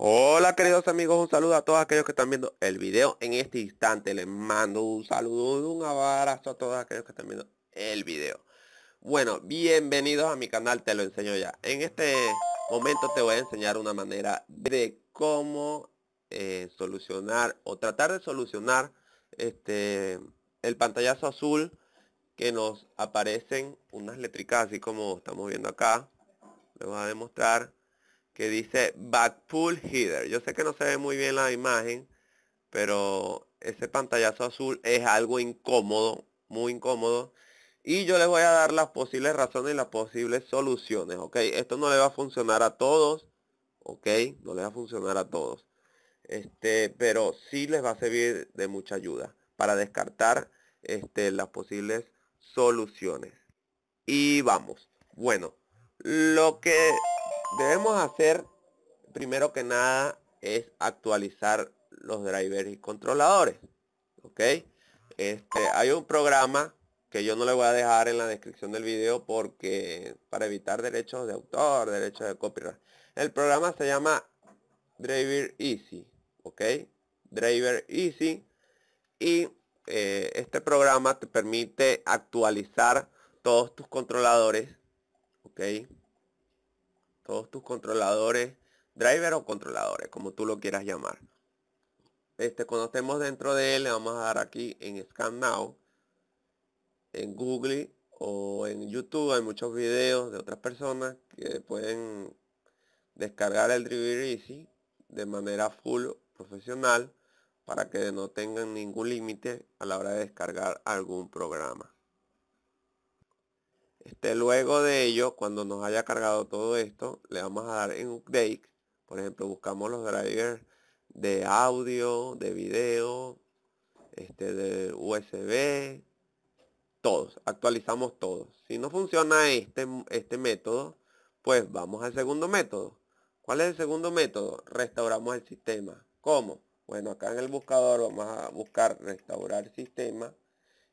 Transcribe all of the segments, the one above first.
Hola queridos amigos, un saludo a todos aquellos que están viendo el video en este instante. Les mando un saludo, un abrazo a todos aquellos que están viendo el video. Bueno, bienvenidos a mi canal, te lo enseño ya. En este momento te voy a enseñar una manera de cómo eh, solucionar o tratar de solucionar este el pantallazo azul que nos aparecen unas letricas así como estamos viendo acá. Les voy a demostrar que dice Backpool Header. Yo sé que no se ve muy bien la imagen, pero ese pantallazo azul es algo incómodo, muy incómodo. Y yo les voy a dar las posibles razones y las posibles soluciones, ¿ok? Esto no le va a funcionar a todos, ¿ok? No le va a funcionar a todos. Este, pero sí les va a servir de mucha ayuda para descartar este, las posibles soluciones. Y vamos. Bueno, lo que debemos hacer primero que nada es actualizar los drivers y controladores ok este hay un programa que yo no le voy a dejar en la descripción del video porque para evitar derechos de autor derechos de copyright el programa se llama driver easy ok driver easy y eh, este programa te permite actualizar todos tus controladores ok todos tus controladores, driver o controladores, como tú lo quieras llamar. Este, cuando dentro de él, le vamos a dar aquí en Scan Now, en Google o en YouTube. Hay muchos videos de otras personas que pueden descargar el Driver Easy de manera full profesional para que no tengan ningún límite a la hora de descargar algún programa. Este, luego de ello, cuando nos haya cargado todo esto, le vamos a dar en update. Por ejemplo, buscamos los drivers de audio, de video, este, de USB, todos, actualizamos todos. Si no funciona este, este método, pues vamos al segundo método. ¿Cuál es el segundo método? Restauramos el sistema. ¿Cómo? Bueno, acá en el buscador vamos a buscar restaurar sistema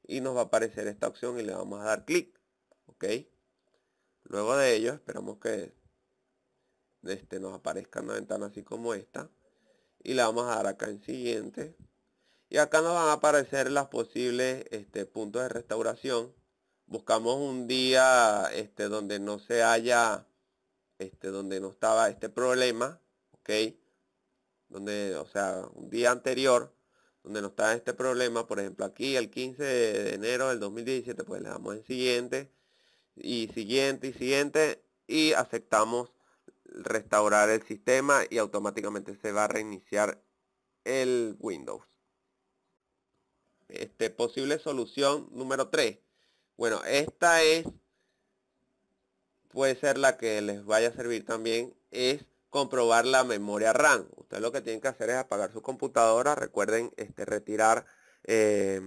y nos va a aparecer esta opción y le vamos a dar clic ok luego de ello esperamos que este, nos aparezca una ventana así como esta y la vamos a dar acá en siguiente y acá nos van a aparecer las posibles este, puntos de restauración buscamos un día este, donde no se haya este, donde no estaba este problema ok donde o sea un día anterior donde no estaba este problema por ejemplo aquí el 15 de enero del 2017 pues le damos en siguiente y siguiente y siguiente y aceptamos restaurar el sistema y automáticamente se va a reiniciar el Windows. Este, posible solución número 3. Bueno, esta es, puede ser la que les vaya a servir también, es comprobar la memoria RAM. Ustedes lo que tienen que hacer es apagar su computadora, recuerden este, retirar eh,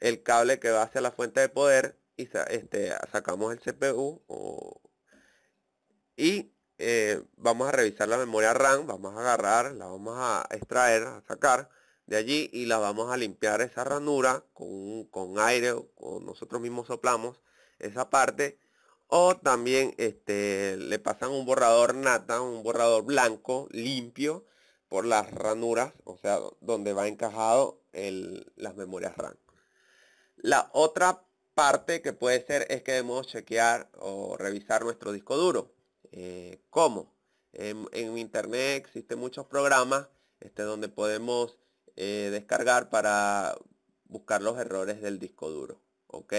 el cable que va hacia la fuente de poder y este, sacamos el CPU y eh, vamos a revisar la memoria RAM, vamos a agarrar, la vamos a extraer, a sacar de allí y la vamos a limpiar esa ranura con, con aire o nosotros mismos soplamos esa parte o también este, le pasan un borrador nata, un borrador blanco limpio por las ranuras, o sea, donde va encajado el, las memorias RAM. La otra parte que puede ser es que debemos chequear o revisar nuestro disco duro. Eh, ¿Cómo? En, internet existen muchos programas este, donde podemos eh, descargar para buscar los errores del disco duro. ¿Ok?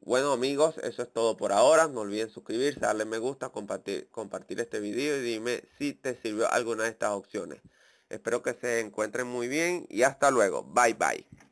Bueno amigos, eso es todo por ahora. No olviden suscribirse, darle me gusta, compartir, compartir este video y dime si te sirvió alguna de estas opciones. Espero que se encuentren muy bien y hasta luego. Bye bye.